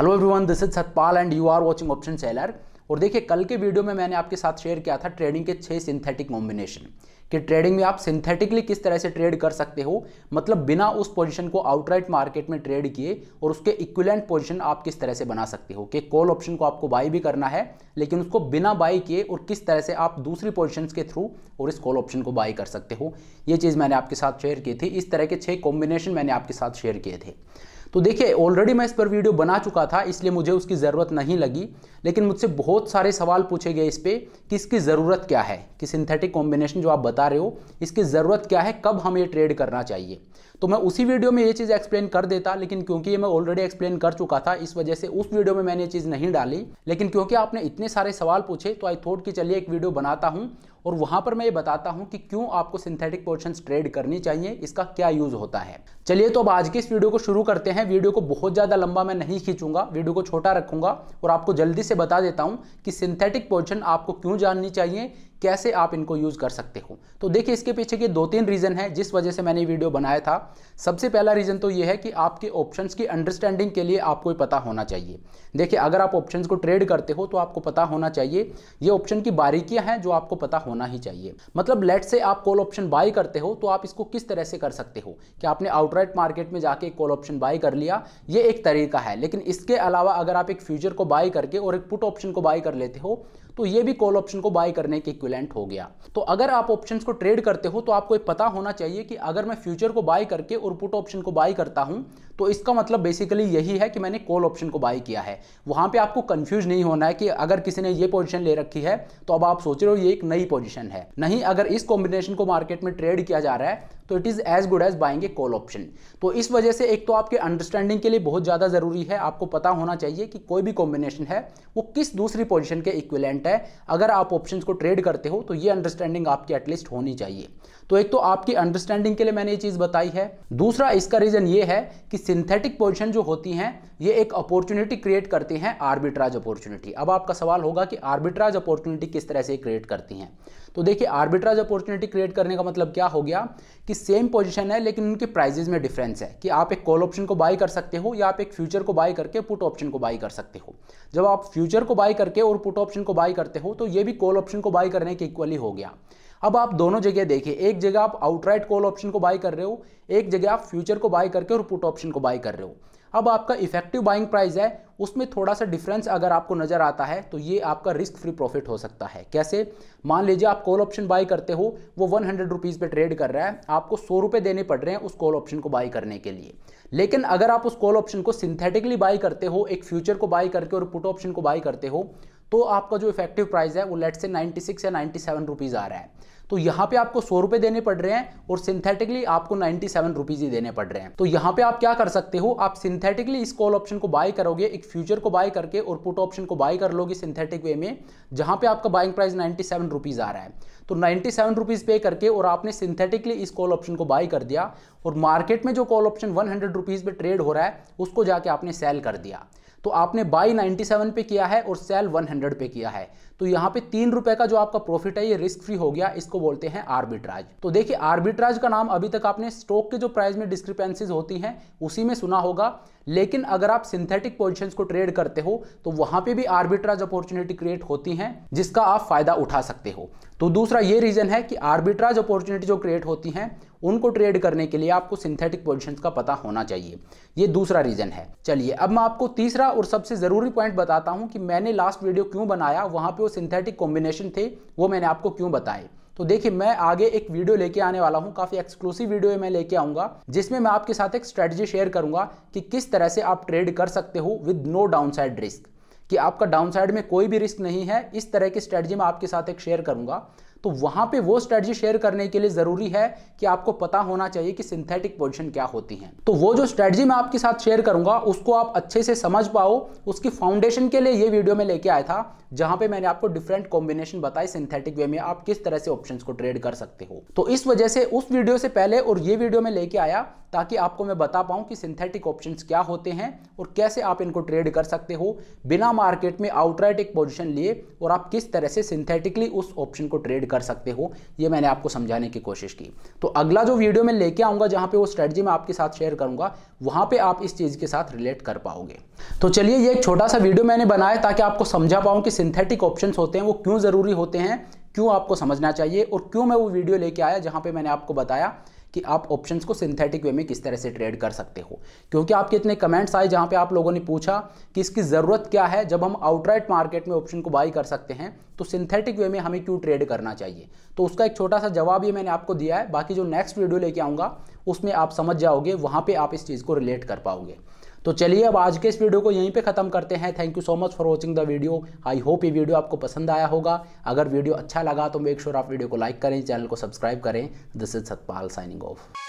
hello everyone this is Satpal and you are watching option seller और देखिए कल के वीडियो में मैंने आपके साथ शेयर किया था ट्रेडिंग के छह सिंथेटिक कॉम्बिनेशन कि ट्रेडिंग में आप सिंथेटिकली किस तरह से ट्रेड कर सकते हो मतलब बिना उस पोजीशन को आउटराइट मार्केट में ट्रेड किए और उसके इक्विलेंट पोजीशन आप किस तरह से बना सकते हो कि कॉल ऑप्शन को आपको बाई भी करना है लेकिन उसको बिना बाई किए और किस तरह से आप दूसरी पोजिशन के थ्रू और इस कॉल ऑप्शन को बाई कर सकते हो ये चीज़ मैंने आपके साथ शेयर की थी इस तरह के छः कॉम्बिनेशन मैंने आपके साथ शेयर किए थे तो देखिए ऑलरेडी मैं इस पर वीडियो बना चुका था इसलिए मुझे उसकी ज़रूरत नहीं लगी लेकिन मुझसे बहुत सारे सवाल पूछे गए इस पर कि इसकी ज़रूरत क्या है कि सिंथेटिक कॉम्बिनेशन जो आप बता रहे हो इसकी ज़रूरत क्या है कब हमें ट्रेड करना चाहिए तो मैं उसी वीडियो में ये चीज़ एक्सप्लेन कर देता लेकिन क्योंकि ये मैं ऑलरेडी एक्सप्लेन कर चुका था इस वजह से उस वीडियो में मैंने ये चीज़ नहीं डाली लेकिन क्योंकि आपने इतने सारे सवाल पूछे तो आई थॉट कि चलिए एक वीडियो बनाता हूँ और वहां पर मैं ये बताता हूं कि क्यों आपको सिंथेटिक पोर्शन ट्रेड करनी चाहिए इसका क्या यूज होता है चलिए तो अब आज के इस वीडियो को शुरू करते हैं वीडियो को बहुत ज्यादा लंबा मैं नहीं खींचूंगा वीडियो को छोटा रखूंगा और आपको जल्दी से बता देता हूं कि सिंथेटिक पोर्शन आपको क्यों जाननी चाहिए कैसे आप इनको यूज़ कर सकते हो तो देखिए इसके पीछे के दो तीन रीज़न है जिस वजह से मैंने वीडियो बनाया था सबसे पहला रीज़न तो यह है कि आपके ऑप्शंस की अंडरस्टैंडिंग के लिए आपको पता होना चाहिए देखिए अगर आप ऑप्शंस को ट्रेड करते हो तो आपको पता होना चाहिए ये ऑप्शन की बारीकियां हैं जो आपको पता होना ही चाहिए मतलब लेट से आप कॉल ऑप्शन बाई करते हो तो आप इसको किस तरह से कर सकते हो कि आपने आउटराइट मार्केट में जाके कॉल ऑप्शन बाई कर लिया ये एक तरीका है लेकिन इसके अलावा अगर आप एक फ्यूचर को बाई करके और एक पुट ऑप्शन को बाई कर लेते हो तो ये भी कॉल ऑप्शन को बाय करने के इक्विलेंट हो गया तो अगर आप ऑप्शंस को ट्रेड करते हो तो आपको पता होना चाहिए कि अगर मैं फ्यूचर को बाय करके और पुट ऑप्शन को बाय करता हूं तो इसका मतलब बेसिकली यही है कि मैंने कॉल ऑप्शन को बाई किया है वहां पे आपको कंफ्यूज नहीं होना है कि अगर किसी ने ये पोजीशन ले रखी है तो अब आप सोच रहे हो ये एक नई पोजीशन है नहीं अगर इस कॉम्बिनेशन को मार्केट में ट्रेड किया जा रहा है तो it is as good as buying a call option तो इस वजह से एक तो आपके अंडरस्टैंडिंग के लिए बहुत ज़्यादा ज़रूरी है आपको पता होना चाहिए कि कोई भी कॉम्बिनेशन है वो किस दूसरी पोजिशन के इक्विलेंट है अगर आप ऑप्शन को ट्रेड करते हो तो ये अंडरस्टैंडिंग आपकी एटलीस्ट होनी चाहिए तो एक तो आपकी अंडरस्टैंडिंग के लिए मैंने ये चीज़ बताई है दूसरा इसका रीज़न ये है कि सिंथेटिक पोजिशन जो होती हैं ये एक अपॉर्चुनिटी क्रिएट करती हैं आर्बिट्राज अपॉर्चुनिटी अब आपका सवाल होगा कि आर्बिट्राज अपॉर्चुनिटी किस तरह से क्रिएट करती हैं तो देखिए आर्बिट्राज अपॉर्चुनिटी क्रिएट करने का मतलब क्या हो गया कि सेम पोजिशन है लेकिन उनके प्राइजेज में डिफरेंस है कि आप एक कॉल ऑप्शन को बाई कर सकते हो या आप एक फ्यूचर को बाई करके पुट ऑप्शन को बाई कर सकते हो जब आप फ्यूचर को बाय करके और पुट ऑप्शन को बाय करते हो तो ये भी कॉल ऑप्शन को बाय करने के इक्वली हो गया अब आप दोनों जगह देखिए एक जगह आप आउटराइट कॉल ऑप्शन को बाय कर रहे हो एक जगह आप फ्यूचर को बाय करके और पुट ऑप्शन को बाय कर रहे हो अब आपका इफेक्टिव बाइंग प्राइस है उसमें थोड़ा सा डिफरेंस अगर आपको नज़र आता है तो ये आपका रिस्क फ्री प्रॉफिट हो सकता है कैसे मान लीजिए आप कॉल ऑप्शन बाई करते हो वो वन हंड्रेड रुपीज़ पर ट्रेड कर रहा है आपको सौ रुपये देने पड़ रहे हैं उस कॉल ऑप्शन को बाई करने के लिए लेकिन अगर आप उस कॉल ऑप्शन को सिंथेटिकली बाई करते हो एक फ्यूचर को बाई करके और पुट ऑप्शन को बाई करते हो तो आपका जो इफेक्टिव प्राइस है वो लेट से सिक्स या सेवन रुपीज आ रहा है तो यहां पे आपको सौ रुपए देने पड़ रहे हैं और सिंथेटिकली आपको नाइनटी सेवन रुपीज ही देने पड़ रहे हैं तो यहां पे आप क्या कर सकते हो आप सिंथेटिकली इस कॉल ऑप्शन को बाय करोगे एक फ्यूचर को बाय करके और पुट ऑप्शन को बाय कर लोगे सिंथेटिक वे में जहां पे आपका buying price ninety seven rupees आ रहा है तो नाइनटी सेवन रुपीज पे करके और आपने सिंथेटिकली इस कॉल ऑप्शन को बाय कर दिया और मार्केट में जो call option one hundred rupees पे ट्रेड हो रहा है उसको जाके आपने सेल कर दिया तो आपने बाई सेवन पे किया है और सेल वन हंड्रेड पे किया है तो यहाँ पे तीन रुपए का जो आपका प्रॉफिट है ये रिस्क फ्री हो गया इसको बोलते हैं आर्बिट्राज तो देखिए आर्बिट्राज का नाम अभी तक आपने स्टॉक के जो प्राइस में डिस्क्रिपेंसीज होती हैं उसी में सुना होगा लेकिन अगर आप सिंथेटिक पोजिशन को ट्रेड करते हो तो वहां पर भी आर्बिट्राज अपॉर्चुनिटी क्रिएट होती है जिसका आप फायदा उठा सकते हो तो दूसरा ये रीजन है कि आर्बिट्राज अपॉर्चुनिटी जो क्रिएट होती है उनको ट्रेड करने के लिए आपको सिंथेटिक पोजिशन का पता होना चाहिए ये दूसरा रीजन है चलिए अब मैं आपको तीसरा और सबसे ज़रूरी पॉइंट बताता हूं कि मैंने लास्ट वीडियो क्यों बनाया वहां पे वो सिंथेटिक कॉम्बिनेशन थे वो मैंने आपको क्यों बताए तो देखिए मैं आगे एक वीडियो लेके आने वाला हूँ काफ़ी एक्सक्लूसिव वीडियो मैं लेके आऊंगा जिसमें मैं आपके साथ एक स्ट्रेटजी शेयर करूंगा कि किस तरह से आप ट्रेड कर सकते हो विद नो डाउनसाइड रिस्क कि आपका डाउनसाइड में कोई भी रिस्क नहीं है इस तरह की स्ट्रेटजी मैं आपके साथ एक शेयर करूंगा तो वहां पे वो स्ट्रेटजी शेयर करने के लिए ज़रूरी है कि आपको पता होना चाहिए कि सिंथेटिक पोजिशन क्या होती है तो वो जो स्ट्रेटजी मैं आपके साथ शेयर करूंगा उसको आप अच्छे से समझ पाओ उसकी फाउंडेशन के लिए ये वीडियो में लेके आया था जहां पे मैंने आपको डिफरेंट कॉम्बिनेशन बताए सिंथेटिक वे में आप किस तरह से ऑप्शन को ट्रेड कर सकते हो तो इस वजह से उस वीडियो से पहले और ये वीडियो में लेके आया ताकि आपको मैं बता पाऊं कि सिंथेटिक ऑप्शन क्या होते हैं और कैसे आप इनको ट्रेड कर सकते हो बिना मार्केट में आउटराइट एक पोजिशन लिए और आप किस तरह से सिंथेटिकली उस ऑप्शन को ट्रेड कर सकते हो ये मैंने आपको समझाने की कोशिश की तो अगला जो वीडियो मैं लेके आऊँगा जहाँ पे वो स्ट्रेटजी मैं आपके साथ शेयर करूँगा वहाँ पे आप इस चीज़ के साथ रिलेट कर पाओगे तो चलिए ये एक छोटा सा वीडियो मैंने बनाया ताकि आपको समझा पाऊँ कि सिंथेटिक ऑप्शन होते हैं वो क्यों ज़रूरी होते हैं क्यों आपको समझना चाहिए और क्यों मैं वो वीडियो लेके आया जहाँ पर मैंने आपको बताया कि आप ऑप्शंस को सिंथेटिक वे में किस तरह से ट्रेड कर सकते हो क्योंकि आपके इतने कमेंट्स आए जहां पे आप लोगों ने पूछा कि इसकी ज़रूरत क्या है जब हम आउटराइट मार्केट में ऑप्शन को बाई कर सकते हैं तो सिंथेटिक वे में हमें क्यों ट्रेड करना चाहिए तो उसका एक छोटा सा जवाब ये मैंने आपको दिया है बाकी जो नेक्स्ट वीडियो लेके आऊंगा उसमें आप समझ जाओगे वहां पर आप इस चीज़ को रिलेट कर पाओगे तो चलिए अब आज के इस वीडियो को यहीं पे ख़त्म करते हैं thank you so much for watching the video I hope ये वीडियो आपको पसंद आया होगा अगर वीडियो अच्छा लगा तो मेक श्योर sure आप वीडियो को लाइक करें चैनल को सब्सक्राइब करें this is Satpal signing of